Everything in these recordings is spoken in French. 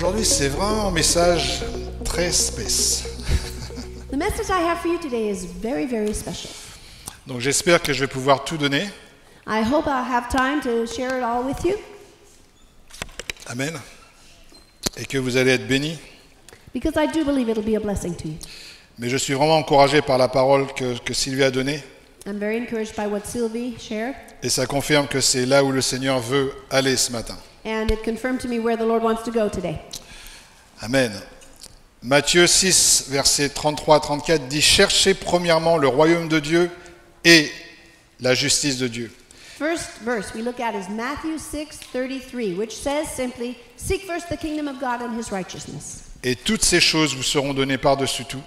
Aujourd'hui, c'est vraiment un message très spécial. Donc j'espère que je vais pouvoir tout donner. Amen. Et que vous allez être bénis. Mais je suis vraiment encouragé par la parole que, Sylvie a donnée. Et ça confirme que c'est là où le Seigneur veut aller ce matin. And it confirmed to me where the Lord wants to go today. Amen. Matthieu 6, versets 33 à 34 dit Cherchez premièrement le royaume de Dieu et la justice de Dieu. First verse we look at is Matthew 33, which says simply, Seek first the kingdom of God and his righteousness. Et toutes ces choses vous seront données par-dessus tout.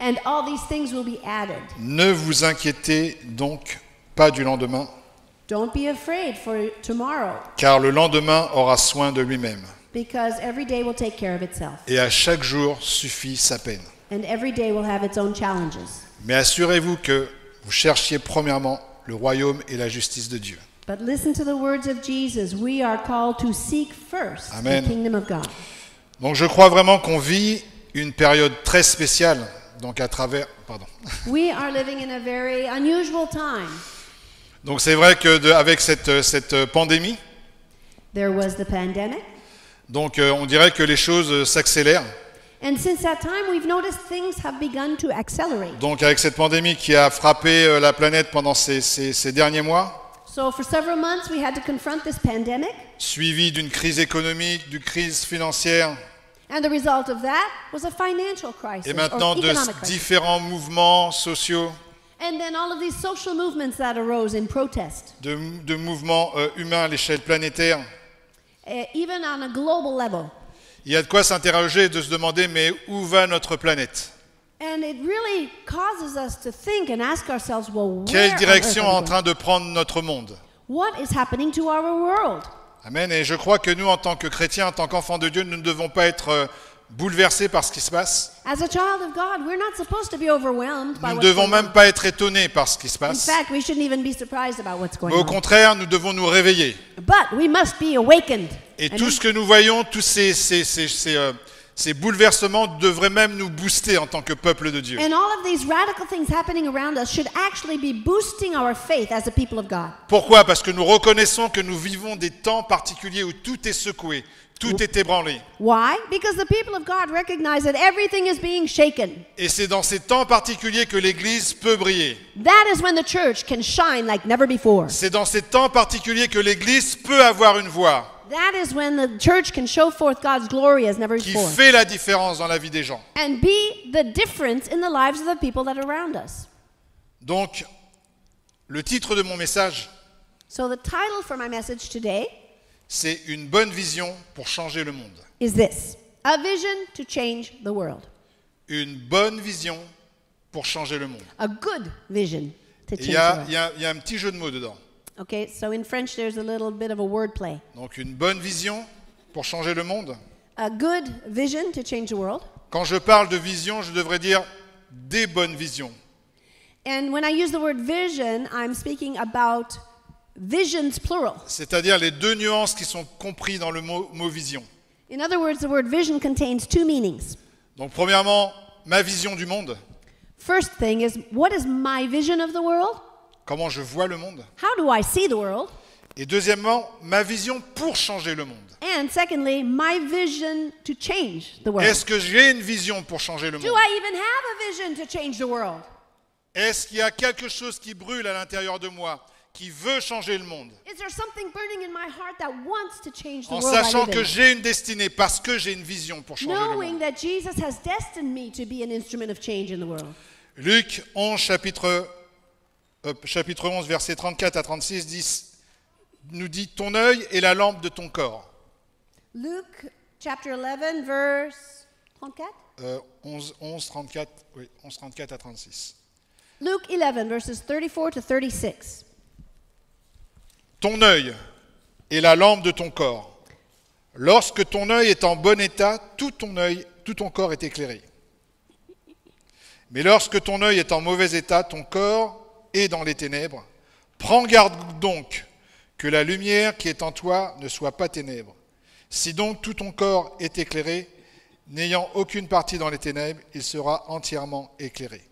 And all these things will be added. Ne vous inquiétez donc pas du lendemain Don't be afraid for tomorrow. Car le lendemain aura soin de lui-même. Because every day will take care of itself. Et à chaque jour suffit sa peine. And every day will have its own challenges. Mais assurez-vous que vous cherchiez premièrement le royaume et la justice de Dieu. But listen to the words of Jesus. We are called to seek first Amen. the kingdom of God. Donc je crois vraiment qu'on vit une période très spéciale donc à travers pardon. We are living in a very unusual time. Donc c'est vrai que avec cette, cette pandémie, donc euh, on dirait que les choses euh, s'accélèrent. Donc avec cette pandémie qui a frappé euh, la planète pendant ces, ces, derniers mois, suivi d'une crise économique, d'une crise financière, et maintenant de différents mouvements sociaux social arose protest. De, mouvements euh, humains à l'échelle planétaire. Eh, Il y a de quoi s'interroger, et de se demander, mais où va notre planète Quelle direction est en train de prendre notre monde Amen. Et je crois que nous, en tant que chrétiens, en tant qu'enfants de Dieu, nous ne devons pas être euh, bouleversés par ce qui se passe. Nous ne devons même pas être étonnés par ce qui se passe. au contraire, nous devons nous réveiller. Et tout ce que nous voyons, tous ces, euh, ces, bouleversements devraient même nous booster en tant que peuple de Dieu. Pourquoi Parce que nous reconnaissons que nous vivons des temps particuliers où tout est secoué, tout est ébranlé. Why? Because the people of God recognize that everything is being shaken. Et c'est dans ces temps particuliers que l'église peut briller. That is when the church can shine like never before. C'est dans ces temps particuliers que l'église peut avoir une voix. That is when the church can show forth God's glory as never before. Qui fait la différence dans la vie des gens. And be the difference in the lives of the people that are around us. Donc le titre de mon message So the title for my message today c'est une bonne vision pour changer le monde. Is this a vision to change the world? Une bonne vision pour changer le monde. A good vision to change Il y, the a- world. il y a- il y a un petit jeu de mots dedans. Okay, so in French there's a little bit of a wordplay. Donc une bonne vision pour changer le monde. A good vision to change the world. Quand je parle de vision, je devrais dire des bonnes visions. And when I use the word vision, I'm speaking about c'est-à-dire les deux nuances qui sont comprises dans le mot, vision. Donc premièrement, ma vision du monde. Comment je vois le monde? Et deuxièmement, ma vision pour changer le monde. Est-ce que j'ai une vision pour changer le monde? Est-ce qu'il y a quelque chose qui brûle à l'intérieur de moi qui veut changer le monde. En sachant que j'ai une destinée parce que j'ai une vision pour changer le monde. Luc 11 chapitre euh, chapitre 11 verset 34 à 36 dit, nous dit ton œil est la lampe de ton corps. Luc, 11 verset 34 euh, 11, 11 34 oui, 11 34 à 36. Luc 11 versets 34 à 36. Ton œil est la lampe de ton corps. Lorsque ton œil est en bon état, tout ton œil, tout ton corps est éclairé. Mais lorsque ton œil est en mauvais état, ton corps est dans les ténèbres. Prends garde donc que la lumière qui est en toi ne soit pas ténèbre. Si donc tout ton corps est éclairé, n'ayant aucune partie dans les ténèbres, il sera entièrement éclairé.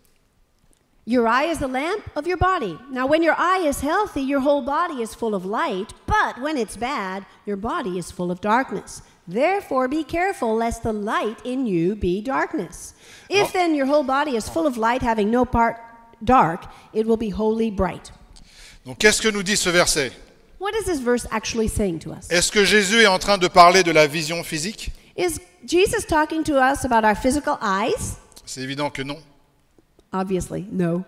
Your eye is the lamp of your body. Now, when your eye is healthy, your whole body is full of light, but when it's bad, your body is full of darkness. Therefore, be careful lest the light in you be darkness. If oh. then your whole body is full of light, having no part dark, it will be wholly bright. Donc, qu'est-ce que nous dit ce verset What is this verse actually saying to us? Est-ce que Jésus est en train de parler de la vision physique Is Jesus talking to us about our physical eyes? C'est évident que non. Obviously, no.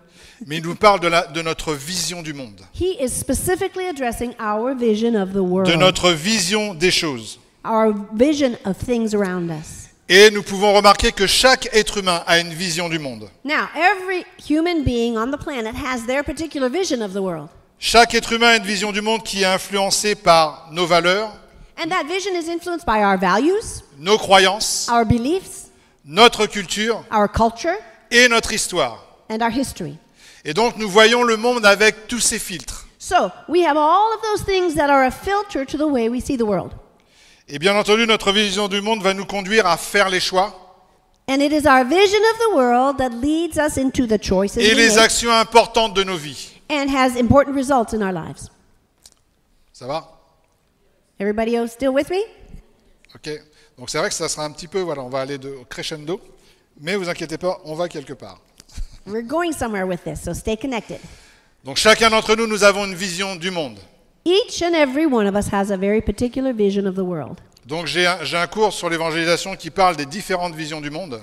Mais il nous parle de, la, de notre vision du monde. He is specifically addressing our vision of the world. De notre vision des choses. Our vision of things around us. Et nous pouvons remarquer que chaque être humain a une vision du monde. Now, every human being on the planet has their particular vision of the world. Chaque être humain a une vision du monde qui est influencée par nos valeurs. And that vision is influenced by our values. Nos croyances. Our beliefs. Notre culture. Our culture et notre histoire. Et donc nous voyons le monde avec tous ces filtres. Et bien entendu, notre vision du monde va nous conduire à faire les choix. et les actions importantes de nos vies. And has important results in our lives. Ça va Everybody still with me? OK. Donc c'est vrai que ça sera un petit peu voilà, on va aller de au crescendo. Mais vous inquiétez pas, on va quelque part. Donc chacun d'entre nous, nous avons une vision du monde. Donc j'ai un, cours sur l'évangélisation qui parle des différentes visions du monde.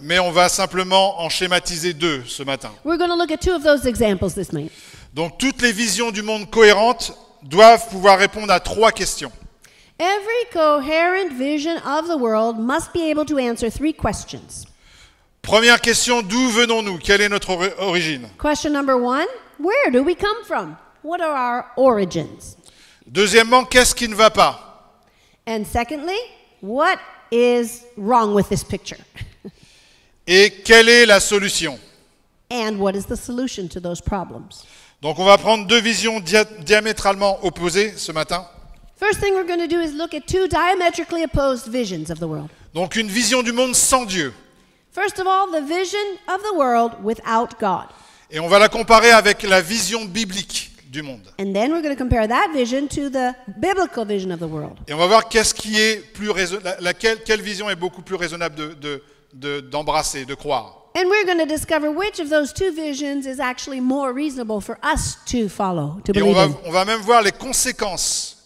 Mais on va simplement en schématiser deux ce matin. Donc toutes les visions du monde cohérentes doivent pouvoir répondre à trois questions. Every coherent vision of the world must be able to answer three questions. Première question, d'où venons-nous Quelle est notre origine Question number one, where do we come from What are our origins Deuxièmement, qu'est-ce qui ne va pas And secondly, what is wrong with this picture Et quelle est la solution And what is the solution to those problems Donc on va prendre deux visions diamétralement opposées ce matin. First thing we're going to do is look at two diametrically opposed visions of the world. Donc une vision du monde sans Dieu. First of all, the vision of the world without God. Et on va la comparer avec la vision biblique du monde. And then we're going to compare that vision to the biblical vision of the world. Et on va voir qu'est-ce qui est plus raison... laquelle quelle vision est beaucoup plus raisonnable de de d'embrasser, de, de croire. And we're going to discover which of those two visions is actually more reasonable for us to follow, to Et on va, on va même voir les conséquences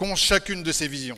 qu'ont chacune de ces visions.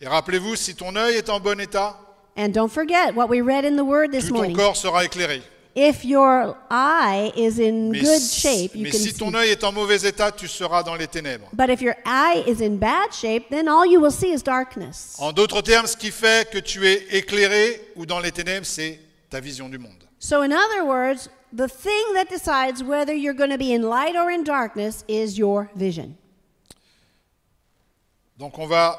Et rappelez-vous, si ton œil est en bon état, And don't forget what we read in the word this tout ton morning. corps sera éclairé. If your eye is in Mais, good si- shape, you mais can si ton œil est en mauvais état, tu seras dans les ténèbres. But if your eye is in bad shape, then all you will see is darkness. En d'autres termes, ce qui fait que tu es éclairé ou dans les ténèbres, c'est ta vision du monde. So in other words, The thing that decides whether you're going to be in light or in darkness is your vision. Donc on va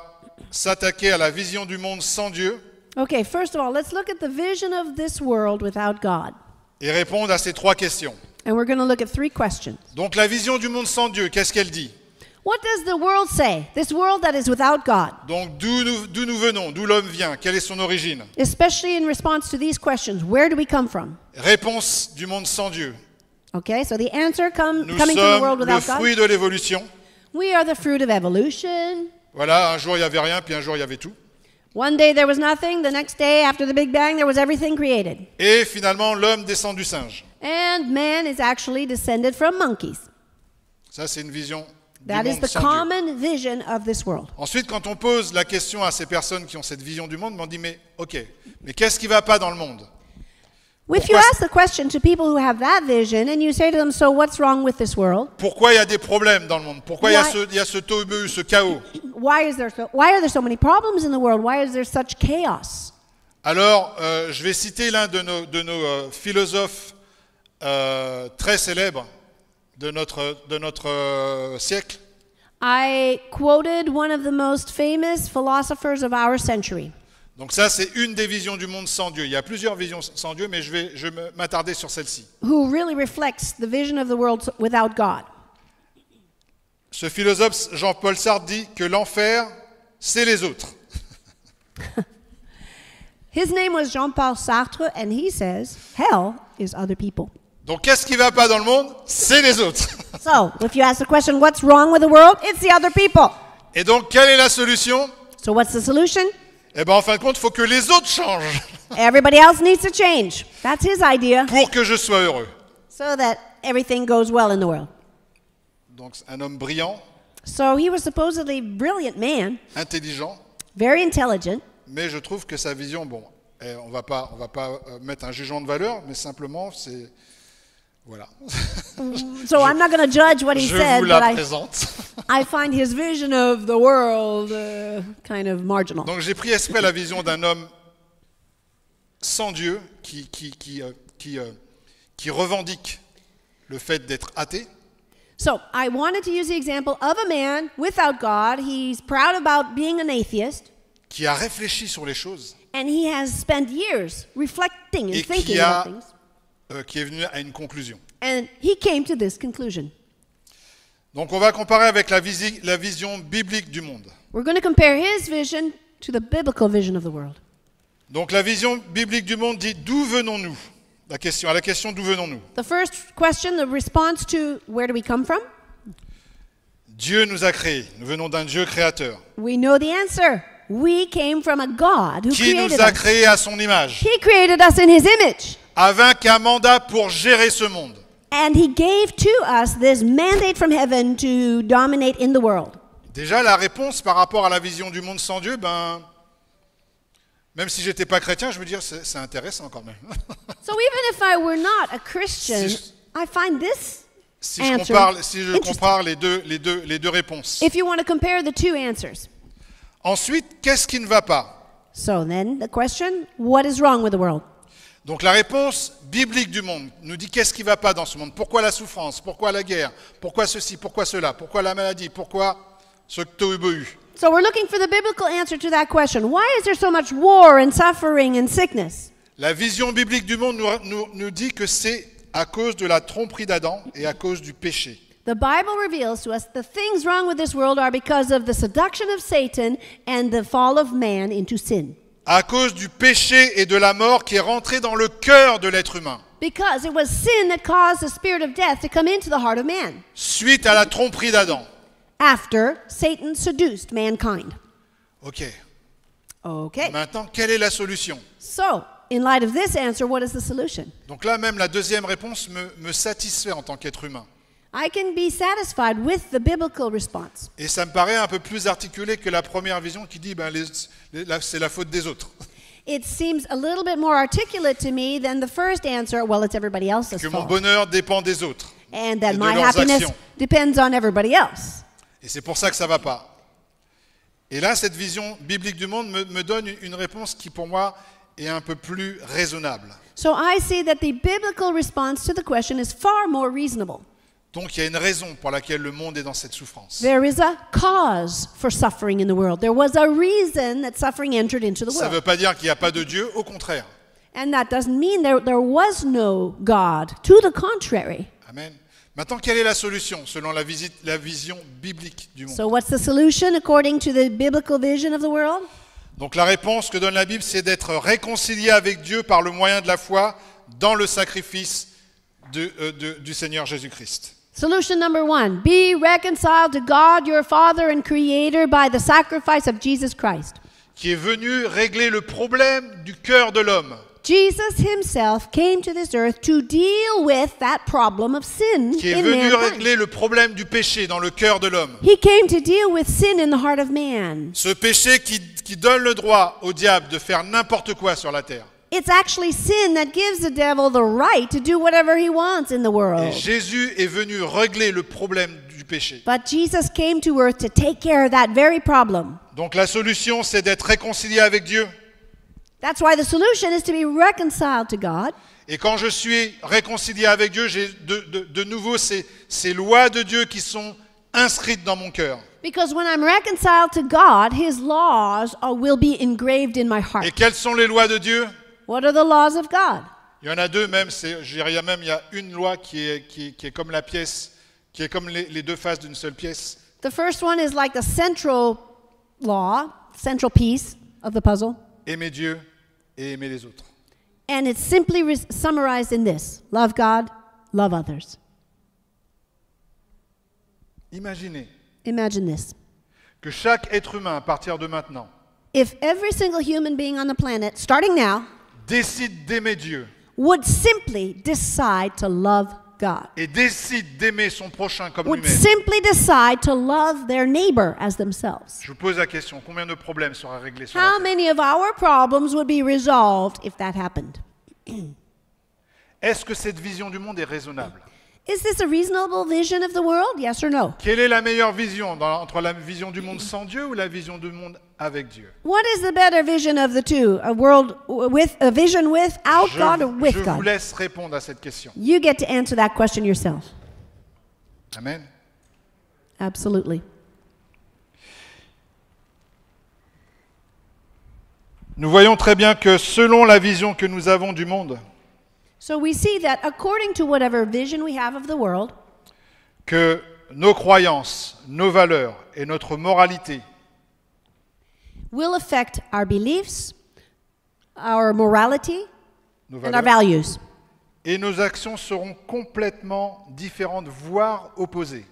s'attaquer à la vision du monde sans Dieu Okay, first of all, let's look at the vision of this world without God. et répondre à ces trois questions. And we're going to look at three questions. Donc la vision du monde sans Dieu, qu'est-ce qu'elle dit What does the world say? This world that is without God. Donc d'où nous, d'où nous venons, d'où l'homme vient, quelle est son origine Especially in response to these questions, where do we come from? Réponse du monde sans Dieu. Okay, so the answer come, coming from the sommes world le without fruit God. de l'évolution. We are the fruit of evolution. Voilà, un jour il n'y avait rien, puis un jour il y avait tout. One day there was nothing, the next day after the Big Bang there was everything created. Et finalement, l'homme descend du singe. And man is actually descended from monkeys. Ça, c'est une vision Ensuite, quand on pose la question à ces personnes qui ont cette vision du monde, on dit mais ok, mais qu'est-ce qui va pas dans le monde Pourquoi il y a des problèmes dans le monde Pourquoi il y a ce il y ce chaos chaos? Alors, euh, je vais citer l'un de nos euh, philosophes euh, très célèbres de notre, de notre euh, siècle. I quoted one of the most famous philosophers of our century. Donc ça, c'est une des visions du monde sans Dieu. Il y a plusieurs visions sans Dieu, mais je vais, je m'attarder sur celle-ci. Who really reflects the vision of the world without God. Ce philosophe Jean-Paul Sartre dit que l'enfer, c'est les autres. His name was Jean-Paul Sartre, and he says, hell is other people. Donc qu'est-ce qui va pas dans le monde C'est les autres. so, if you ask the question what's wrong with the world, it's the other people. Et donc quelle est la solution So what's the solution? Eh ben en fin de compte, il faut que les autres changent. Everybody else needs to change. That's his idea. Pour que je sois heureux. So that everything goes well in the world. Donc un homme brillant. So he was supposedly brilliant man. Intelligent. Very intelligent. Mais je trouve que sa vision, bon, eh, on va pas, on va pas euh, mettre un jugement de valeur, mais simplement c'est voilà. so I'm not going to judge what he said, but I, I find his vision of the world uh, kind of marginal. Donc j'ai pris esprit la vision d'un homme sans Dieu qui, qui, qui, euh, qui, euh, qui revendique le fait d'être athée. So I wanted to use the example of a man without God. He's proud about being an atheist. Qui a réfléchi sur les choses. And he has spent years reflecting and thinking about things. Euh, qui est venu à une conclusion. Donc on va comparer avec la, la vision biblique du monde. Donc la vision biblique du monde dit d'où venons-nous La question à la question d'où venons-nous Dieu nous a créés. Nous venons d'un Dieu créateur. We qui nous a créés à son image avec un mandat pour gérer ce monde. And he gave to us this mandate from heaven to dominate in the world. Déjà la réponse par rapport à la vision du monde sans Dieu, ben même si j'étais pas chrétien, je veux dire c'est intéressant quand même. so even if I were not a Christian, si je, I find this si je compare, si je compare les deux les deux les deux réponses. If you want to compare the two answers. Ensuite, qu'est-ce qui ne va pas? So then the question, what is wrong with the world? Donc la réponse biblique du monde nous dit qu'est-ce qui ne va pas dans ce monde Pourquoi la souffrance Pourquoi la guerre Pourquoi ceci Pourquoi cela Pourquoi la maladie Pourquoi ce que So we're looking La vision biblique du monde nous, dit que c'est à cause de la tromperie d'Adam et à cause du péché. Bible of Satan à cause du péché et de la mort qui est rentré dans le cœur de l'être humain. Suite à la tromperie d'Adam. OK. OK. Maintenant, quelle est la solution solution? Donc là même la deuxième réponse me satisfait en tant qu'être humain. I can be satisfied with the biblical response. Et ça me paraît un peu plus articulé que la première vision qui dit ben, c'est la faute des autres. It seems a little bit more articulate to me than the first answer, well, it's everybody else's que mon bonheur dépend des autres. And that my happiness actions. depends on everybody else. Et c'est pour ça que ça va pas. Et là, cette vision biblique du monde me, me donne une réponse qui, pour moi, est un peu plus raisonnable. So I see that the biblical response to the question is far more reasonable. Donc il y a une raison pour laquelle le monde est dans cette souffrance. There is a cause for suffering in the world. There was a reason that suffering entered into the world. Ça ne veut pas dire qu'il n'y a pas de Dieu, au contraire. And that doesn't mean there, there was no God. To the contrary. Amen. Maintenant, quelle est la solution selon la, visite, la vision biblique du monde So what's the solution according to the biblical vision of the world? Donc la réponse que donne la Bible, c'est d'être réconcilié avec Dieu par le moyen de la foi dans le sacrifice de, euh, de, du Seigneur Jésus-Christ. Solution number one be reconciled to God, your Father and Creator, by the sacrifice of Jesus Christ. Qui est venu régler le problème du cœur de l'homme. Jesus himself came to this earth to deal with that problem of sin Qui est venu régler le problème du péché dans le cœur de l'homme. He came to deal with sin in the heart of man. Ce péché qui, qui donne le droit au diable de faire n'importe quoi sur la terre. It's actually sin that gives the devil the right to do whatever he wants in the world. Et Jésus est venu régler le problème du péché. But Jesus came to earth to take care of that very problem. Donc la solution c'est d'être réconcilié avec Dieu. That's why the solution is to be reconciled to God. Et quand je suis réconcilié avec Dieu, j'ai de, de, de, nouveau ces, ces lois de Dieu qui sont inscrites dans mon cœur. Because when I'm reconciled to God, His laws will be engraved in my heart. Et quelles sont les lois de Dieu? What are the laws of God? Il y en a deux même, je dirais même, il y a une loi qui est, qui, qui est comme la pièce, qui est comme les, les deux faces d'une seule pièce. The first one is like the central law, central piece of the puzzle. Aimer Dieu et aimer les autres. And it's simply summarized in this love God, love others. Imaginez Imagine this. que chaque être humain à partir de maintenant, if every single human being on the planet, starting now, décide d'aimer Dieu would simply decide to love God. et décide d'aimer son prochain comme lui-même, Would simply decide to love their neighbor as themselves. je vous pose la question, combien de problèmes seraient réglés sur la How terre many of our problems would be resolved if that happened? Est-ce que cette vision du monde est raisonnable Is this a reasonable vision of the world? Yes or no? Quelle est la meilleure vision entre la vision du monde sans Dieu ou la vision du monde avec Dieu? What is the better vision of the two? A world with a vision without je, God or with God? Je vous laisse répondre à cette question. You get to answer that question yourself. Amen. Absolutely. Nous voyons très bien que selon la vision que nous avons du monde, So we see that according to whatever vision we have of the world, que nos croyances, nos valeurs et notre moralité will affect our beliefs, our morality, nos and our values. Et nos actions seront complètement différentes, voire opposées.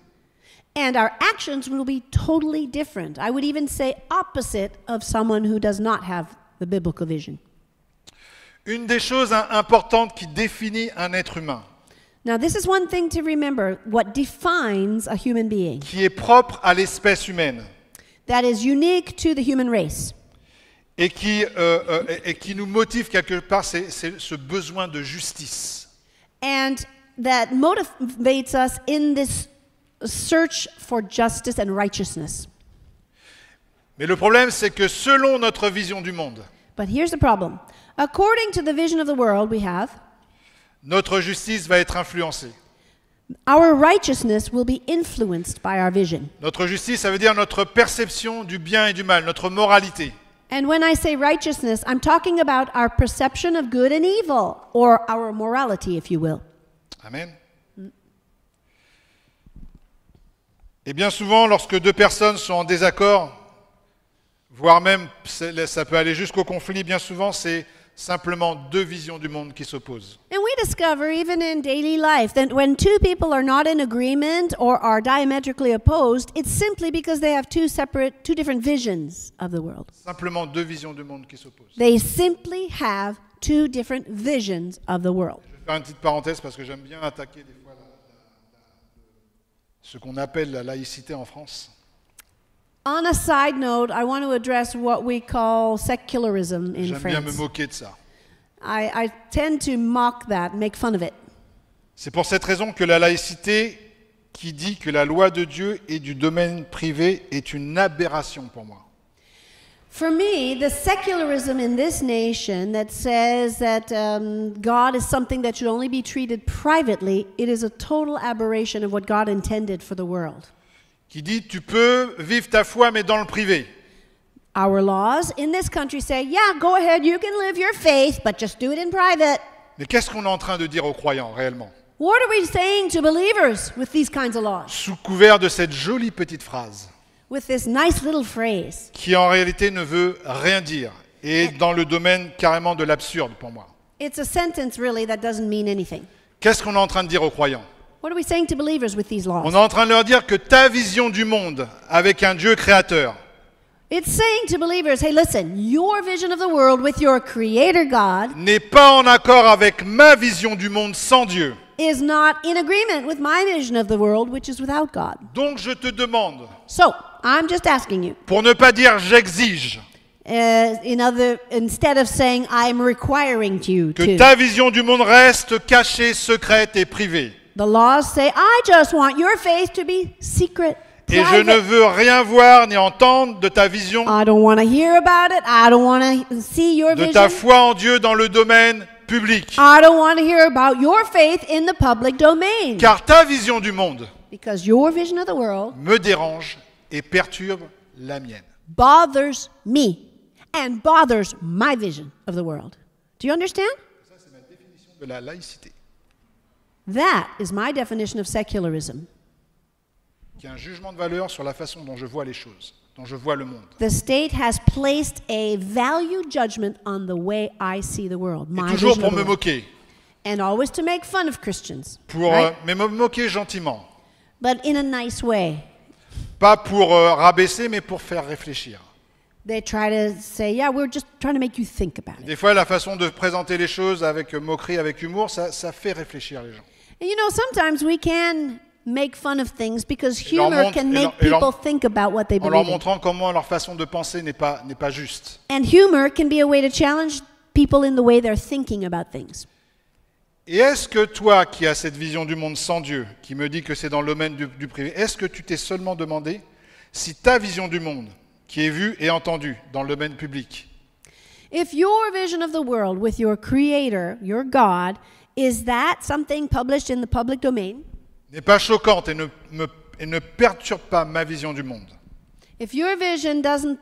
And our actions will be totally different. I would even say opposite of someone who does not have the biblical vision. Une des choses importantes qui définit un être humain, qui est propre à l'espèce humaine et qui, nous motive quelque part, c'est ce besoin de justice. Mais le problème, c'est que selon notre vision du monde, According to the vision of the world we have, notre justice va être influencée. Our righteousness will be influenced by our vision. Notre justice, ça veut dire notre perception du bien et du mal, notre moralité. And when I say righteousness, I'm talking about our perception of good and evil, or our morality, if you will. Amen. Et bien souvent, lorsque deux personnes sont en désaccord, voire même ça peut aller jusqu'au conflit, bien souvent c'est simplement deux visions du monde qui s'opposent. And we discover even in daily life that when two people are not in agreement or are diametrically opposed, it's simply because they have two separate two different visions of the world. Simplement deux visions du monde qui s'opposent. They simply have two different visions of the world. Je vais faire une petite parenthèse parce que j'aime bien attaquer des fois la, la, la, ce qu'on appelle la laïcité en France. On a side note, I want to address what we call secularism in France. bien me moquer de ça. I, I tend to mock that, make fun of it. C'est pour cette raison que la laïcité qui dit que la loi de Dieu et du domaine privé est une aberration pour moi. For me, the secularism in this nation that says that um, God is something that should only be treated privately, it is a total aberration of what God intended for the world. qui dit tu peux vivre ta foi mais dans le privé. Mais qu'est-ce qu'on est en train de dire aux croyants réellement What are we saying to believers with these kinds of laws? Sous couvert de cette jolie petite phrase. Qui en réalité ne veut rien dire et dans le domaine carrément de l'absurde pour moi. Qu'est-ce qu'on est en train de dire aux croyants What are we saying to believers with these laws? On est en train de leur dire que ta vision du monde avec un Dieu créateur, It's saying to believers, hey, listen, your vision of the world with your creator God n'est pas en accord avec ma vision du monde sans Dieu. is not in agreement with my vision of the world, which is without God. Donc je te demande, So I'm just asking you. pour ne pas dire j'exige, Uh, in other, instead of saying I'm requiring you que ta vision du monde reste cachée, secrète et privée. The laws say, I just want your faith to be secret. Et je ne veux rien voir ni entendre de ta vision, I don't want to hear about it. I don't want to see your de ta foi en Dieu dans le domaine public. I don't want to hear about your faith in the public domain. Car ta vision du monde because your vision of the world me dérange et perturbe la mienne. bothers me and bothers my vision of the world. Do you understand? Ça, c'est ma définition de la laïcité. That is my definition of secularism. Il a un jugement de valeur sur la façon dont je vois les choses, dont je vois le monde. The state has placed a value judgment on the way I see the world. Et toujours pour me moquer. And always to make fun of Christians. Pour right? euh, mais me moquer gentiment. But in a nice way. Pas pour euh, rabaisser, mais pour faire réfléchir. They try to say, yeah, we're just trying to make you think about it. Des fois, la façon de présenter les choses avec euh, moquerie, avec humour, ça, ça fait réfléchir les gens. And you know, sometimes we can make fun of things because humor montre, can make leur, people leur, think about what they believe. En leur montrant comment leur façon de penser n'est pas n'est pas juste. And humor can be a way to challenge people in the way they're thinking about things. Et est-ce que toi qui as cette vision du monde sans Dieu, qui me dit que c'est dans le domaine du, du privé, est-ce que tu t'es seulement demandé si ta vision du monde, qui est vue et entendue dans le domaine public, If your vision of the world with your creator, your God, Is that something published in the public domain? N'est pas choquante et ne, me, et ne perturbe pas ma vision du monde. If your vision doesn't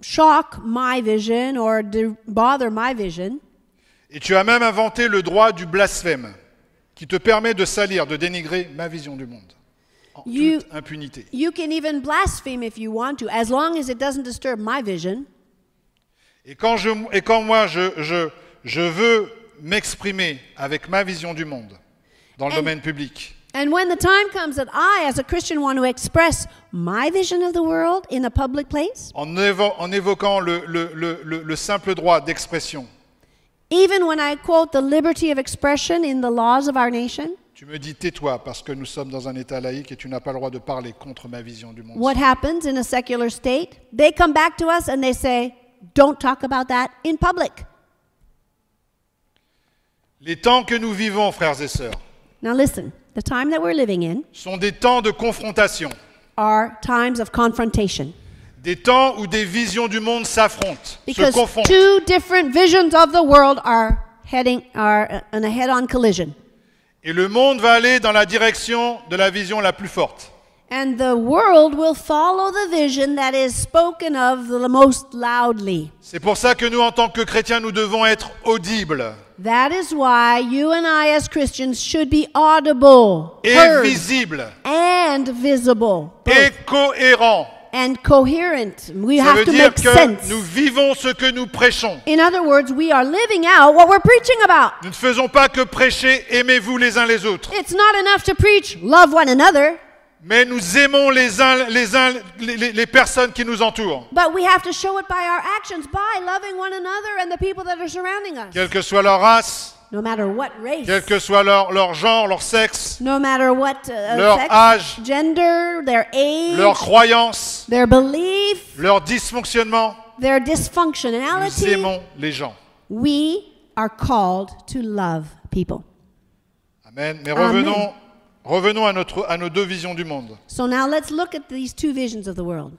shock my vision or bother my vision. Et tu as même inventé le droit du blasphème qui te permet de salir, de dénigrer ma vision du monde en you, toute impunité. You can even blaspheme if you want to as long as it doesn't disturb my vision. Et quand, je, et quand moi je, je, je veux m'exprimer avec ma vision du monde dans le and, domaine public. And when the time comes that I, as a Christian, want to express my vision of the world in a public place, en, évo en évoquant le, le, le, le simple droit d'expression, even when I quote the liberty of expression in the laws of our nation, tu me dis tais-toi parce que nous sommes dans un état laïque et tu n'as pas le droit de parler contre ma vision du monde. What happens in a secular state? They come back to us and they say, "Don't talk about that in public." Les temps que nous vivons, frères et sœurs, sont des temps de confrontation, des temps où des visions du monde s'affrontent, se confrontent. visions Et le monde va aller dans la direction de la vision la plus forte. C'est pour ça que nous, en tant que chrétiens, nous devons être audibles. That is why you and I as Christians should be audible, et heard, visible, and visible, et cohérent. And coherent. We Ça have to make sense. Nous vivons ce que nous prêchons. In other words, we are living out what we're preaching about. Nous ne faisons pas que prêcher aimez-vous les uns les autres. It's not enough to preach love one another. Mais nous aimons les uns les uns les, personnes qui nous entourent. But we have to show it by our actions, by loving one another and the people that are surrounding us. Quelle que soit leur race, no matter what race, quel que soit leur, leur genre, leur sexe, no matter what, uh, uh leur âge, gender, their age, leur croyance, their belief, leur dysfonctionnement, their dysfunctionality, nous aimons les gens. We are called to love people. Amen. Mais revenons Amen. Revenons à, notre, à nos deux visions du monde. So now let's look at these two visions of the world.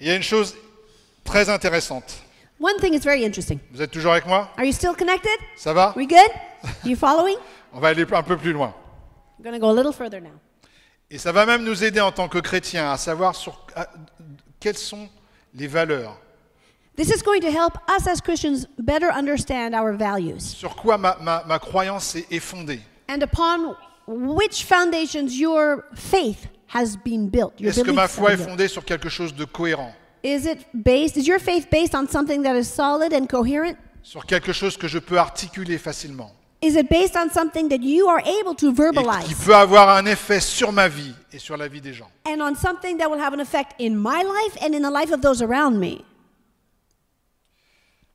Il y a une chose très intéressante. One thing is very interesting. Vous êtes toujours avec moi Are you still connected? Ça va We good? You following? On va aller un peu plus loin. We're gonna go a little further now. Et ça va même nous aider en tant que chrétiens à savoir sur à, quelles sont les valeurs. This is going to help us as Christians better understand our values. Sur quoi ma, ma, ma croyance est fondée. And upon which foundations your faith has been built. Your Est-ce que ma foi est fondée sur quelque chose de cohérent? Is it based? Is your faith based on something that is solid and coherent? Sur quelque chose que je peux articuler facilement. Is it based on something that you are able to verbalize? Et qui peut avoir un effet sur ma vie et sur la vie des gens. And on something that will have an effect in my life and in the life of those around me.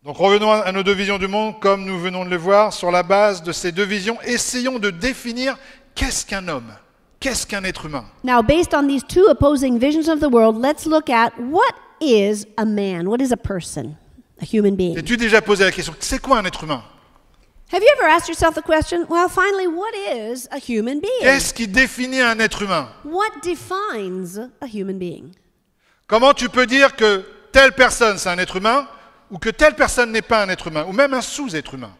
Donc revenons à nos deux visions du monde, comme nous venons de le voir. Sur la base de ces deux visions, essayons de définir qu'est-ce qu'un homme, qu'est-ce qu'un être humain. Now, based on these two opposing visions of the world, let's look at what is a man, what is a person, a human being. As-tu déjà posé la question, c'est quoi un être humain Have you ever asked yourself the question, well, finally, what is a human being? Qu'est-ce qui définit un être humain What defines a human being? Comment tu peux dire que telle personne c'est un être humain ou que telle personne n'est pas un être humain, ou même un sous-être humain.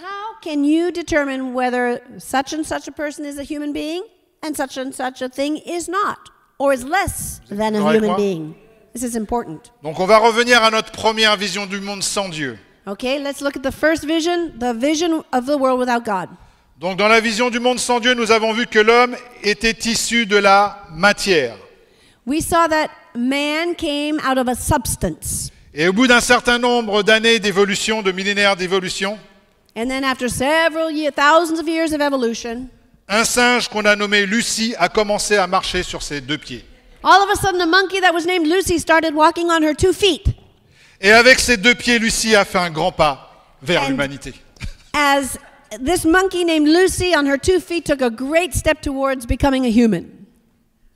How can you determine whether such and such a person is a human being and such and such a thing is not, or is less than a human being? This is important. Donc on va revenir à notre première vision du monde sans Dieu. Okay, let's look at the first vision, the vision of the world without God. Donc dans la vision du monde sans Dieu, nous avons vu que l'homme était issu de la matière. We saw that man came out of a substance. Et au bout d'un certain nombre d'années d'évolution, de millénaires d'évolution, un singe qu'on a nommé Lucy a commencé à marcher sur ses deux pieds. Et avec ses deux pieds, Lucy a fait un grand pas vers l'humanité.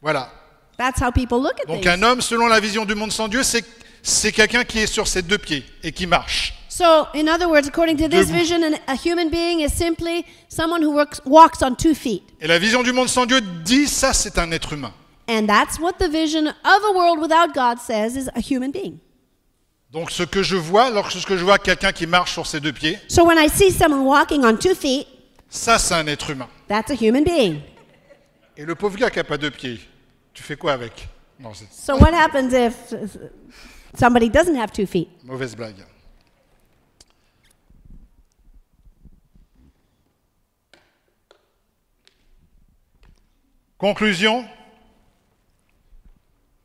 Voilà. Donc un homme selon la vision du monde sans Dieu, c'est c'est quelqu'un qui est sur ses deux pieds et qui marche. Et la vision du monde sans Dieu dit ça, c'est un être humain. Donc ce que je vois, lorsque je vois quelqu'un qui marche sur ses deux pieds, ça, c'est un être humain. Et le pauvre gars qui n'a pas deux pieds, tu fais quoi avec Non, So, Somebody doesn't have two feet. Mauvaise blague. Conclusion.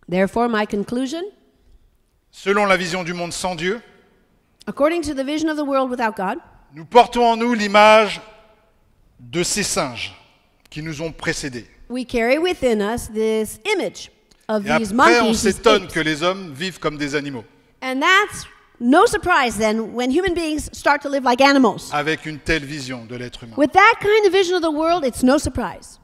Therefore, my conclusion. Selon la vision du monde sans Dieu. According to the vision of the world without God. Nous portons en nous l'image de ces singes qui nous ont précédés. We carry within us this image of Et these après, on monkeys, he's s'étonne que les hommes vivent comme des animaux, And that's no surprise then when human beings start to live like animals. avec une telle vision de l'être humain. With that kind of vision of the world, it's no surprise.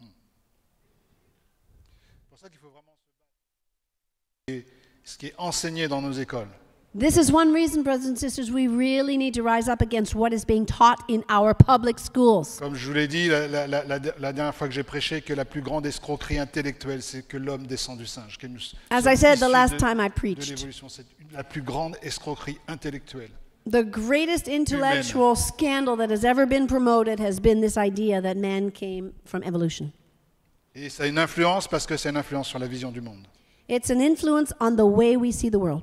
C'est pour ça qu'il faut vraiment se battre. Et ce qui est enseigné dans nos écoles, This is one reason, brothers and sisters, we really need to rise up against what is being taught in our public schools. Comme je vous l'ai dit la, la, la, la, dernière fois que j'ai prêché, que la plus grande escroquerie intellectuelle, c'est que l'homme descend du singe. Que nous, As I said the last de, time I preached. la plus grande escroquerie intellectuelle. The greatest intellectual humaine. scandal that has ever been promoted has been this idea that man came from evolution. Et ça a une influence parce que c'est une influence sur la vision du monde. It's an influence on the way we see the world.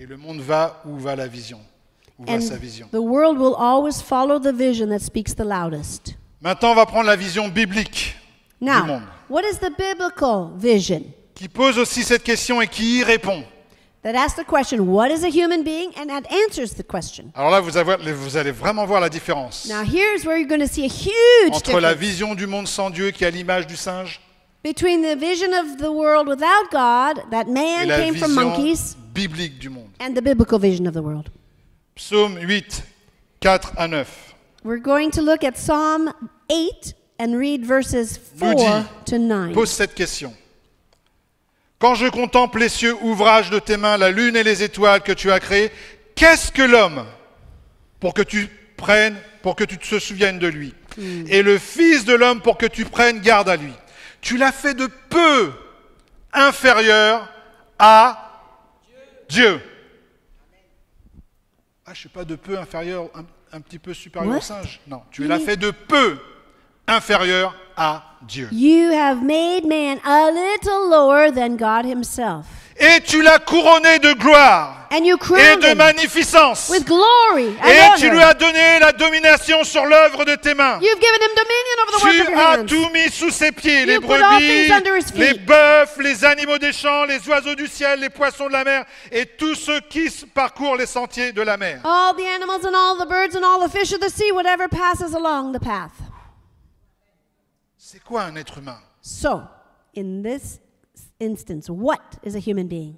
Et le monde va où va la vision, où va sa vision. The world will always follow the vision that speaks the loudest. Maintenant, on va prendre la vision biblique Now, du monde. What is the biblical vision? Qui pose aussi cette question et qui y répond. That asks the question, what is a human being? And that answers the question. Alors là, vous, avez, vous allez vraiment voir la différence. Now here's where you're going to see a huge entre difference. la vision du monde sans Dieu qui a l'image du singe between the vision of the world without God that man came from monkeys biblique du monde. And the biblical vision of the world. Psaume 8, 4 à 9. We're going to look at Psalm 8 and read verses 4 to 9. Pose cette question. Quand je contemple les cieux, ouvrages de tes mains, la lune et les étoiles que tu as créées, qu'est-ce que l'homme pour que tu prennes, pour que tu te souviennes de lui hmm. Et le Fils de l'homme pour que tu prennes garde à lui. Tu l'as fait de peu inférieur à Dieu. Ah, je ne suis pas de peu inférieur, un, un petit peu supérieur au singe. Non, tu l'as fait de peu inférieur à Dieu. You have made man a little lower than God himself. Et tu l'as couronné de gloire et de magnificence. et tu lui as donné la domination sur l'œuvre de tes mains. tu as tout mis sous ses pieds, les brebis, les bœufs, les animaux des champs, les oiseaux du ciel, les poissons de la mer et tous ceux qui parcourent les sentiers de la mer. C'est quoi un être humain? instance, what is a human being?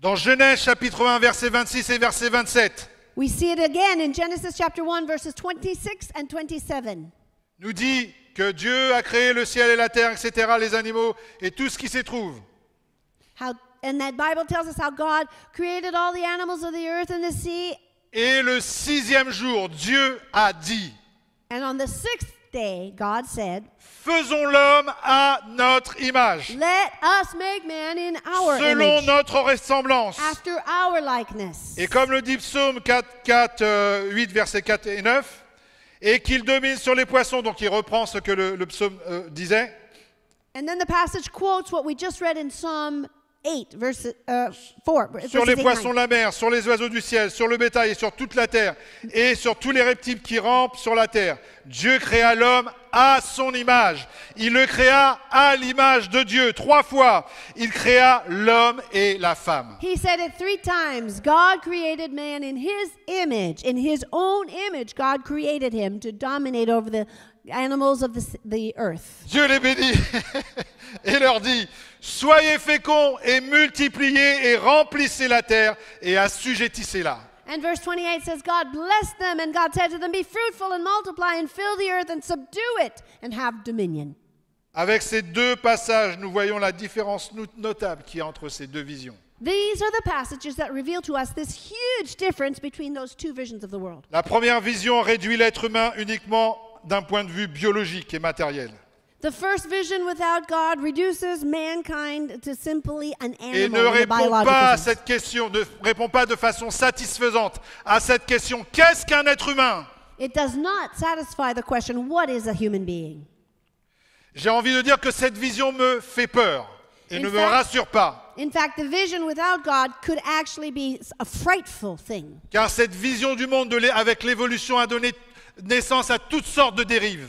Dans Genèse chapitre 1 verset 26 et verset 27. We see it again in Genesis chapter 1 verses 26 and 27. Nous dit que Dieu a créé le ciel et la terre, etc., les animaux et tout ce qui s'y trouve. How, and that Bible tells us how God created all the animals of the earth and the sea. Et le sixième jour, Dieu a dit. And on the sixth God Faisons l'homme à notre image. Let us make man in our selon notre ressemblance. After our likeness. Et comme le dit Psaume 4, 4 8, versets 4 et 9, et qu'il domine sur les poissons, donc il reprend ce que le, le psaume euh, disait. And then the passage quotes what we just read in Psalm 8, verse, uh, 4, sur les poissons de la mer, sur les oiseaux du ciel, sur le bétail et sur toute la terre, et sur tous les reptiles qui rampent sur la terre. Dieu créa l'homme à son image. Il le créa à l'image de Dieu. Trois fois, il créa l'homme et la femme. He said it three times. God created man in his image. In his own image, God created him to dominate over the animals of the, the earth. Dieu les bénit et leur dit, Soyez féconds et multipliez et remplissez la terre et assujettissez-la. And verse 28 says, God blessed them, and God said to them, Be fruitful and multiply and fill the earth and subdue it and have dominion. Avec ces deux passages, nous voyons la différence notable qui entre ces deux visions. These are the passages that reveal to us this huge difference between those two visions of the world. La première vision réduit l'être humain uniquement d'un point de vue biologique et matériel. The first vision without God reduces mankind to simply an animal Et ne répond pas à cette question, ne répond pas de façon satisfaisante à cette question qu'est-ce qu'un être humain It does not satisfy the question what is a human being. J'ai envie de dire que cette vision me fait peur et in ne fact, me rassure pas. In fact, the vision without God could actually be a frightful thing. Car cette vision du monde de avec l'évolution a donné naissance à toutes sortes de dérives.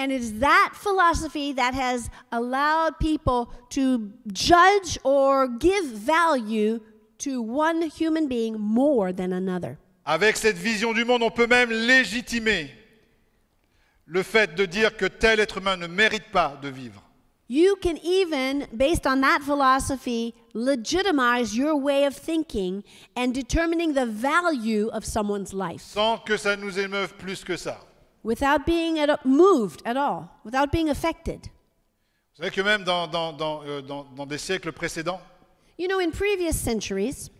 And it is that philosophy that has allowed people to judge or give value to one human being more than another. Avec cette vision du monde, on peut même légitimer le fait de dire que tel être humain ne mérite pas de vivre. You can even, based on that philosophy, legitimize your way of thinking and determining the value of someone's life. Sans que ça nous émeuve plus que ça. without being at, moved at all, without being affected. Vous savez que même dans, dans, dans, euh, dans, dans des siècles précédents, You know, in previous centuries,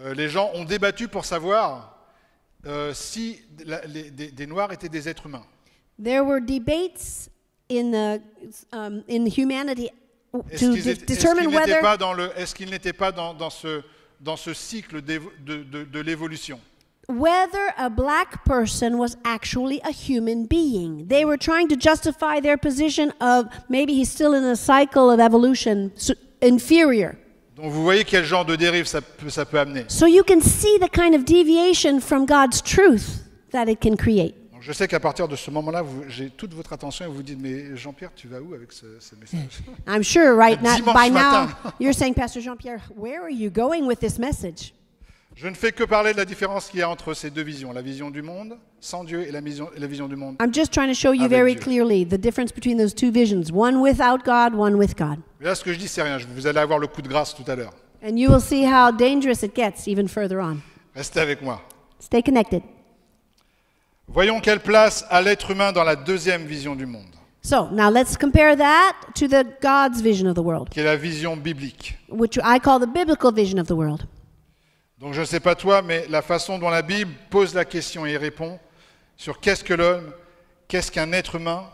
euh, les gens ont débattu pour savoir euh, si la- les- des, des Noirs étaient des êtres humains. there were debates in the um, in humanity to determine whether est-ce qu'ils determine n'étaient pas dans le- est-ce qu'ils n'étaient pas dans, dans ce, dans ce cycle de de, de- de l'évolution whether a black person was actually a human being. They were trying to justify their position of maybe he's still in a cycle of evolution, so inferior. Donc vous voyez quel genre de dérive ça peut, ça peut amener. So you can see the kind of deviation from God's truth that it can create. Donc je sais qu'à partir de ce moment-là, j'ai toute votre attention et vous, dites mais Jean-Pierre, tu vas où avec ce, ce message I'm sure right now by matin. now you're saying Pastor Jean-Pierre, where are you going with this message? Je ne fais que parler de la différence qu'il y a entre ces deux visions, la vision du monde sans Dieu et la vision, la vision du monde. I'm just trying to show you very Dieu. clearly the difference between those two visions, one without God, one with God. Mais là, ce que je dis, c'est rien. Vous allez avoir le coup de grâce tout à l'heure. And you will see how dangerous it gets even further on. Restez avec moi. Stay connected. Voyons quelle place a l'être humain dans la deuxième vision du monde. So now let's compare that to the God's vision of the world, Qui est la vision biblique. which I call the biblical vision of the world. Donc je ne sais pas toi, mais la façon dont la Bible pose la question et répond sur qu'est-ce que l'homme, qu'est-ce qu'un être humain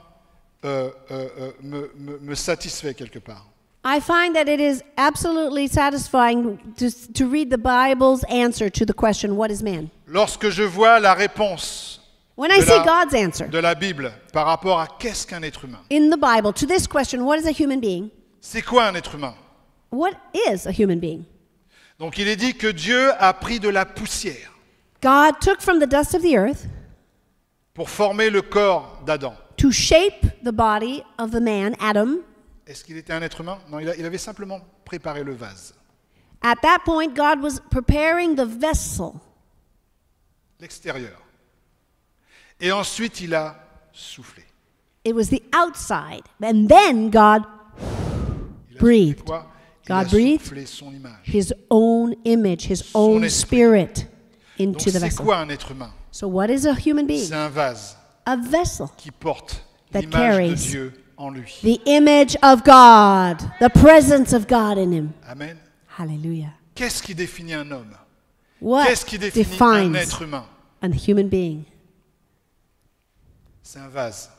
euh, euh, euh, me, me, me, satisfait quelque part. I find that it is absolutely satisfying to, to read the Bible's answer to the question, what is man? Lorsque je vois la réponse de la Bible par rapport à qu'est-ce qu'un être humain, in the Bible to this question, what is a human being? c'est quoi un être humain? What is a human being? Donc il est dit que Dieu a pris de la poussière pour former le corps d'Adam. Est-ce qu'il était un être humain Non, il, avait simplement préparé le vase, At that point, God was preparing the vessel. l'extérieur. Et ensuite, il a soufflé. It was the outside. And then God, a soufflé Breathed. quoi God breathed his own image, his son own esprit. spirit into Donc, the vessel. Quoi un être humain? So what is a human being? Un vase a vessel qui porte that carries de Dieu en lui. the image of God, the presence of God in him. Amen. Hallelujah. Qu'est-ce qui définit un homme? Qu'est-ce qui définit un être humain? And human being. C'est un vase.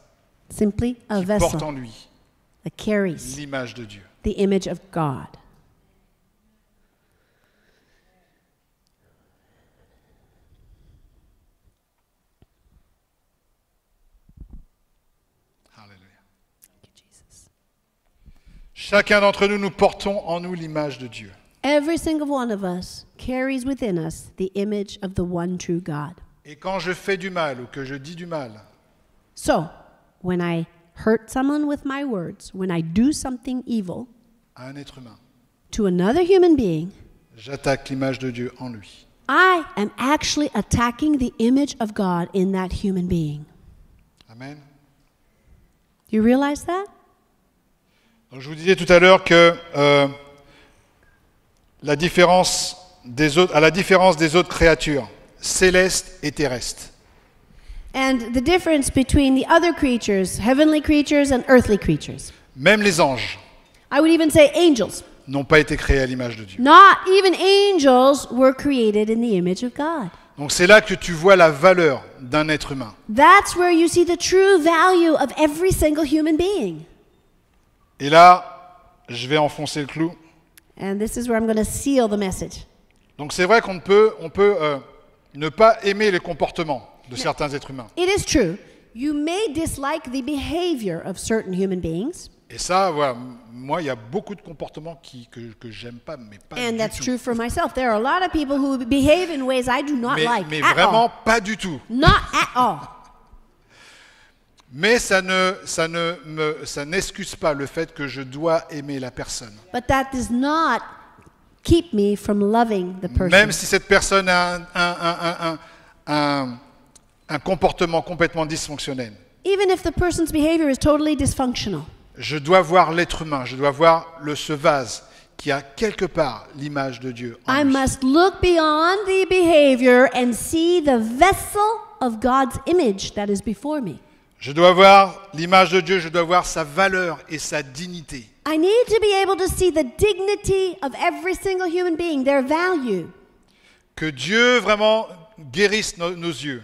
Simply a qui vessel porte en lui l'image de Dieu the image of God. Hallelujah. Thank you, Jesus. Chacun d'entre nous, nous portons en nous l'image de Dieu. Every single one of us carries within us the image of the one true God. Et quand je fais du mal ou que je dis du mal, So, when I hurt someone with my words, when I do something evil, à un être humain, to another human being, j'attaque l'image de Dieu en lui. I am actually attacking the image of God in that human being. Amen. You realize that? Donc, je vous disais tout à l'heure que euh, la différence des autres, à la différence des autres créatures célestes et terrestres. And the difference between the other creatures, heavenly creatures and earthly creatures. Même les anges. I would even say angels. n'ont pas été créés à l'image de Dieu. Not even angels were created in the image of God. Donc c'est là que tu vois la valeur d'un être humain. That's where you see the true value of every single human being. Et là, je vais enfoncer le clou. And this is where I'm going to seal the message. Donc c'est vrai qu'on peut, on peut euh, ne pas aimer les comportements de Now, certains êtres humains. It is true. You may dislike the behavior of certain human beings. Et ça, voilà, moi, il y a beaucoup de comportements qui, que, que j'aime pas, mais pas And du that's tout. true for myself. There are a lot of people who behave in ways I do not mais, like. Mais at vraiment all. pas du tout. Not at all. Mais ça ne, ça ne me, ça n'excuse pas le fait que je dois aimer la personne. But that does not keep me from loving the person. Même si cette personne a un, un, un, un, un comportement complètement dysfonctionnel. Even if the person's behavior is totally dysfunctional je dois voir l'être humain, je dois voir le, ce vase qui a quelque part l'image de Dieu. Je dois voir l'image de Dieu, je dois voir sa valeur et sa dignité. Que Dieu vraiment guérisse nos yeux.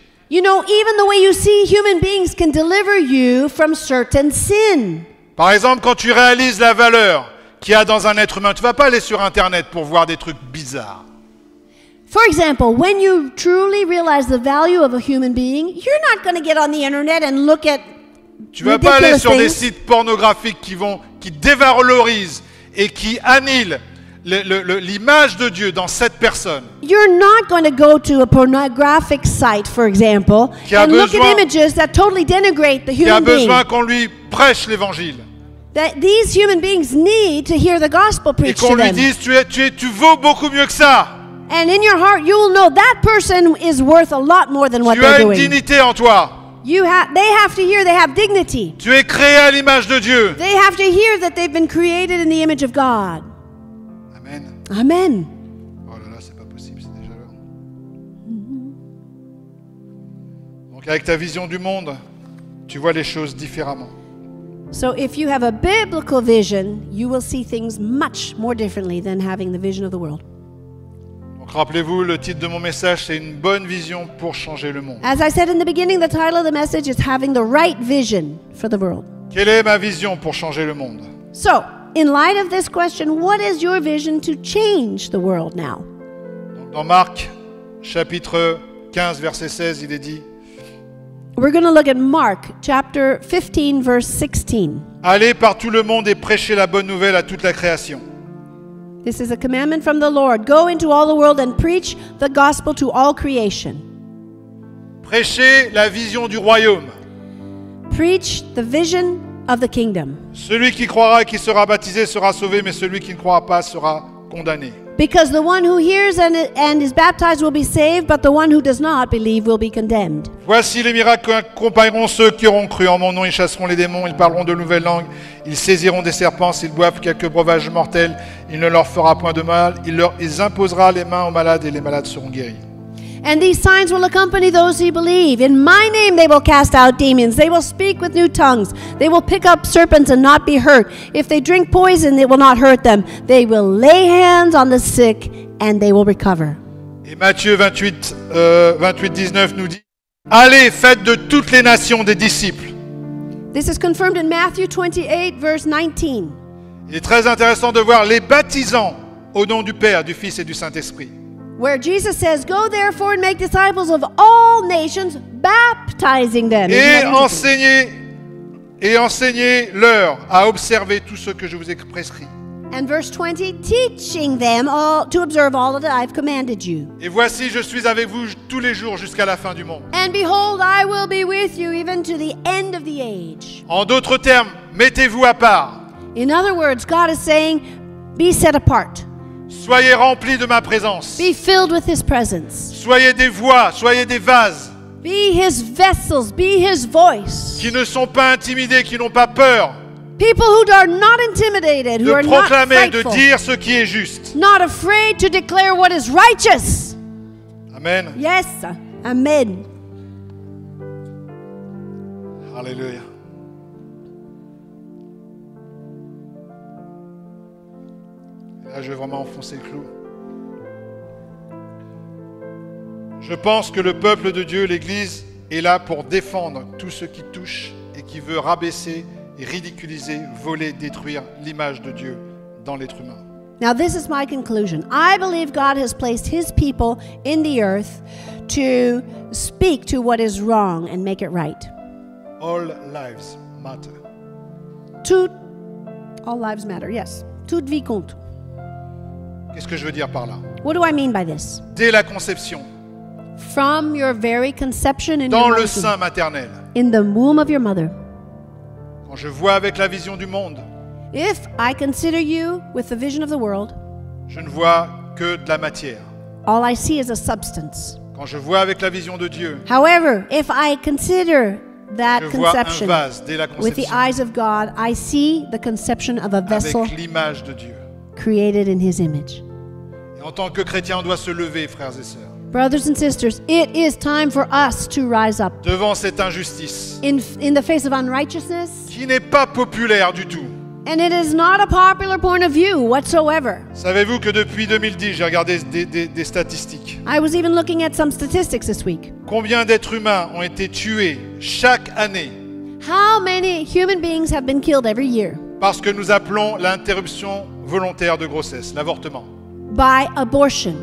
You know, even the way you see human beings can deliver you from certain sin. Par exemple, quand tu réalises la valeur qu'il y a dans un être humain, tu vas pas aller sur internet pour voir des trucs bizarres. For example, when you truly realize the value of a human being, you're not going to get on the internet and look at Tu vas pas aller sur things. des sites pornographiques qui vont qui dévalorisent et qui annihilent l'image de Dieu dans cette personne. You're not going to go to a pornographic site, for example, and besoin, look at images that totally denigrate the human being. Qui a besoin qu'on lui prêche l'évangile. That these human beings need to hear the gospel preached to them. Et qu'on lui dise tu es, tu es, tu vaux beaucoup mieux que ça. And in your heart, you will know that person is worth a lot more than what tu they're doing. Tu as une dignité en toi. You have, they have to hear they have dignity. Tu es créé à l'image de Dieu. They have to hear that they've been created in the image of God. Amen. Oh là là, c'est pas possible, c'est déjà l'heure. Mm-hmm. Donc avec ta vision du monde, tu vois les choses différemment. So if you have a biblical vision, you will see things much more differently than having the vision of the world. Donc rappelez-vous, le titre de mon message, c'est une bonne vision pour changer le monde. As I said in the beginning, the title of the message is having the right vision for the world. Quelle est ma vision pour changer le monde? So, in light of this question, what is your vision to change the world now? Dans Marc chapitre 15 verset 16, il est dit We're going to look at Mark chapter 15 verse 16. Allez par tout le monde et prêchez la bonne nouvelle à toute la création. This is a commandment from the Lord. Go into all the world and preach the gospel to all creation. Prêchez la vision du royaume. Preach the vision kingdom. Celui qui croira et qui sera baptisé sera sauvé, mais celui qui ne croira pas sera condamné. Because the one who hears and, is baptized will be saved, but the one who does not believe will be condemned. Voici les miracles accompagneront ceux qui auront cru en mon nom. Ils chasseront les démons, ils parleront de nouvelles langues, ils saisiront des serpents, s'ils boivent quelques breuvages mortels. Il ne leur fera point de mal, il leur, ils imposera les mains aux malades et les malades seront guéris. And these signs will accompany those who believe. In my name they will cast out demons. They will speak with new tongues. They will pick up serpents and not be hurt. If they drink poison, it will not hurt them. They will lay hands on the sick and they will recover. Et Matthieu 28, euh, 28 19 nous dit Allez, faites de toutes les nations des disciples. This is confirmed in Matthew 28 verse 19. Il est très intéressant de voir les baptisants au nom du Père, du Fils et du Saint-Esprit. where Jesus says, Go therefore and make disciples of all nations, baptizing them. Et enseignez, et enseignez-leur à observer tout ce que je vous ai prescrit. And verse 20, teaching them all to observe all that I've commanded you. Et voici, je suis avec vous tous les jours jusqu'à la fin du monde. And behold, I will be with you even to the end of the age. En d'autres termes, mettez-vous à part. In other words, God is saying, be set apart. Soyez remplis de ma présence. Be filled with his presence. Soyez des voix, soyez des vases. Be his vessels, be his voice. Qui ne sont pas intimidés, qui n'ont pas peur. People who are not intimidated, who are not de dire ce qui est juste. to declare what is righteous. Amen. Yes. Amen. Ah, je vais vraiment enfoncer le clou. Je pense que le peuple de Dieu, l'Église, est là pour défendre tout ce qui touche et qui veut rabaisser ridiculiser, voler, détruire l'image de Dieu dans l'être humain. Now, this is my conclusion. I believe God has placed His people in the earth to speak to what is wrong and make it right. All lives matter. Tout, all lives matter, yes. Toute vie compte. Qu'est-ce que je veux dire par là What do I mean by this? Dès la conception, From your very conception in dans your le sein maternel, in the womb of your mother. quand je vois avec la vision du monde, If I consider you with the vision of the world, je ne vois que de la matière. all I see is a substance. Quand je vois avec la vision de Dieu, However, if I consider that je vois un conception vase dès la with the eyes of God, I see the conception of a vessel avec l'image de Dieu created in his image. Et en tant que chrétien, on doit se lever, frères et sœurs. Brothers and sisters, it is time for us to rise up Devant cette injustice in, in the face of unrighteousness. qui n'est pas populaire du tout. And it is not a popular point of view whatsoever. Savez-vous que depuis 2010, j'ai regardé des, des- des statistiques. I was even looking at some statistics this week. Combien d'êtres humains ont été tués chaque année How many human beings have been killed every year? par ce que nous appelons l'interruption volontaire de grossesse, l'avortement. By abortion.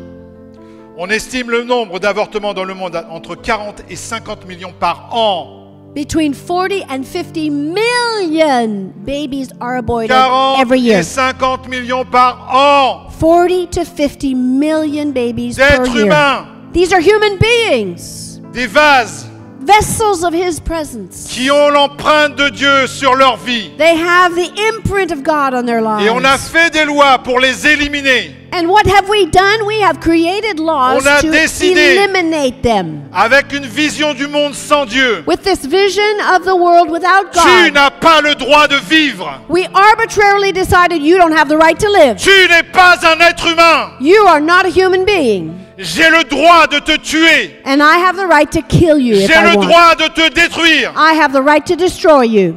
On estime le nombre d'avortements dans le monde entre 40 et 50 millions par an. Between 40 and 50 million babies are aborted every year. Et 50 millions par an. 40 to 50 million babies humains. year. These are human beings. Des vases vessels of his presence. qui ont l'empreinte de Dieu sur leur vie. They have the imprint of God on their lives. Et on a fait des lois pour les éliminer. And what have we done? We have created laws On a to eliminate them. avec une vision du monde sans Dieu. With this vision of the world without Tu God, n'as pas le droit de vivre. we arbitrarily decided you don't have the right to live. Tu n'es pas un être humain. You are not a human being. J'ai le droit de te tuer. And I have the right to kill you J'ai I le want. droit de te détruire. I have the right to destroy you.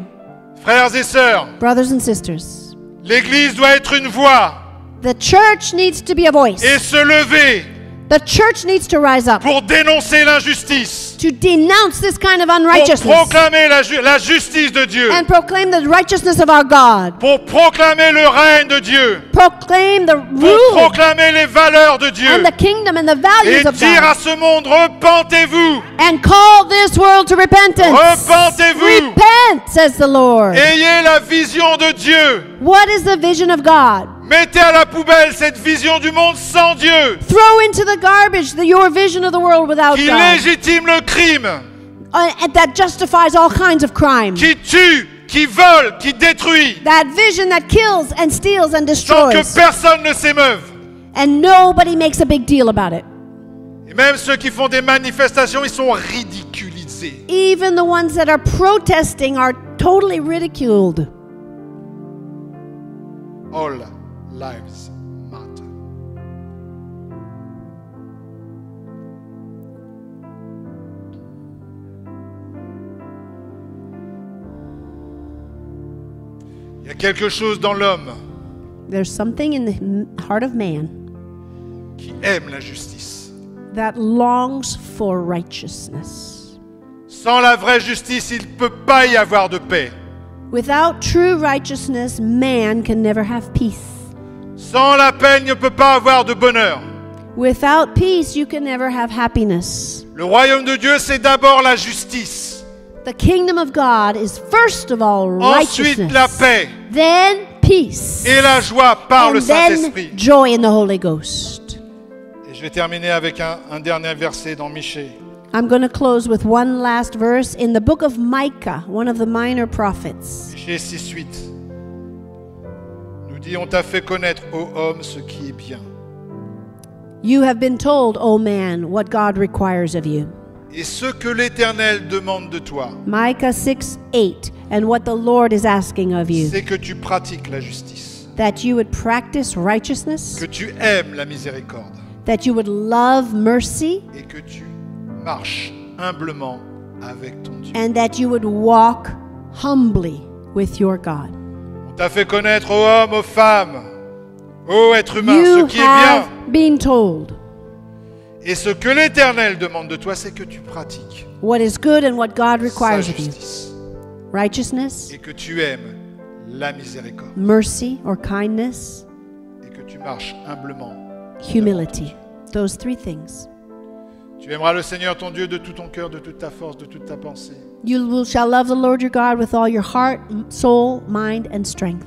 Frères et sœurs, Brothers and sisters, l'église doit être une voix the church needs to be a voice et se lever The church needs to rise up. Pour dénoncer l'injustice. To denounce this kind of unrighteousness. Pour proclamer la, ju la, justice de Dieu. And proclaim the righteousness of our God. Pour proclamer le règne de Dieu. Proclaim the rule. Pour proclamer les valeurs de Dieu. And the kingdom and the values Et of dire à ce monde repentez-vous. And call this world to repentance. Repentez-vous. Repent, says the Lord. Ayez la vision de Dieu. What is the vision of God? Mettez à la poubelle cette vision du monde sans Dieu. Throw into the garbage the, your vision of the world without qui God. Qui légitime le crime. Uh, that justifies all kinds of crime. Qui tue, qui vole, qui détruit. That vision that kills and steals and destroys. Sans que personne ne s'émeuve. And nobody makes a big deal about it. Et même ceux qui font des manifestations, ils sont ridiculisés. Even the ones that are protesting are totally ridiculed. Oh lives matter. Il y a quelque chose dans l'homme There's something in the heart of man qui aime la justice. that longs for righteousness. Sans la vraie justice, il ne peut pas y avoir de paix. Without true righteousness, man can never have peace. Sans la paix, il ne peut pas avoir de bonheur. Without peace, you can never have happiness. Le royaume de Dieu, c'est d'abord la justice. The kingdom of God is first of all righteousness. Ensuite, la paix. Then peace. Et la joie par And le Saint-Esprit. Joy in the Holy Ghost. Et je vais terminer avec un, un dernier verset dans Michée. I'm going to close with one last verse in the book of Micah, one of the minor prophets. Michée 6:8 dit, on t'a fait connaître, ô homme, ce qui est bien. You have been told, O man, what God requires of you. Et ce que l'Éternel demande de toi. Micah 6, 8. And what the Lord is asking of you. C'est que tu pratiques la justice. That you would practice righteousness. Que tu aimes la miséricorde. That you would love mercy. Et que tu marches humblement avec ton Dieu. And that you would walk humbly with your God. T'as fait connaître aux hommes, aux femmes, aux êtres humains, ce qui est bien. Et ce que l'Éternel demande de toi, c'est que tu pratiques. What is good and what God requires of Righteousness. Et que tu aimes la miséricorde. Mercy or kindness. Et que tu marches humblement. Humility. Those three things. Tu aimeras le Seigneur ton Dieu de tout ton cœur, de toute ta force, de toute ta pensée. You shall love the Lord your God with all your heart, soul, mind, and strength.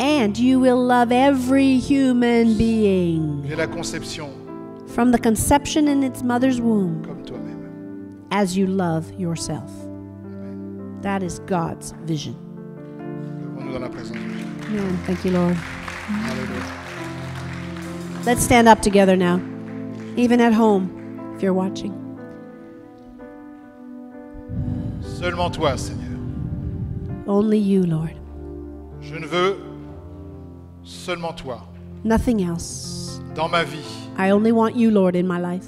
And you will love every human being. From the conception in its mother's womb. As you love yourself. Amen. That is God's vision. Amen. Thank you, Lord. Hallelujah. Let's stand up together now, even at home, if you're watching. Seulement toi, Seigneur. Only you, Lord. Je ne veux seulement toi. Nothing else. Dans ma vie. I only want you, Lord, in my life.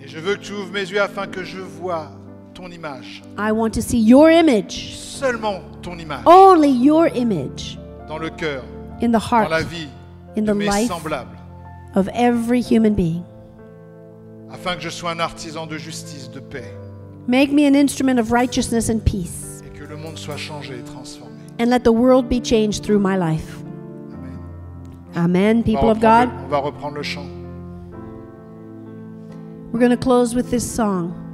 Et je veux que tu ouvres mes yeux afin que je vois ton image. I want to see your image. Seulement ton image. Only your image. Dans le cœur. In the heart. Dans la vie. In de the mes semblables. Of every human being. Afin que je sois un artisan de justice, de paix. Make me an instrument of righteousness and peace. Et que le monde soit changé et transformé. And let the world be changed through my life. Amen, Amen people of God. Le, on va reprendre le chant. We're going to close with this song.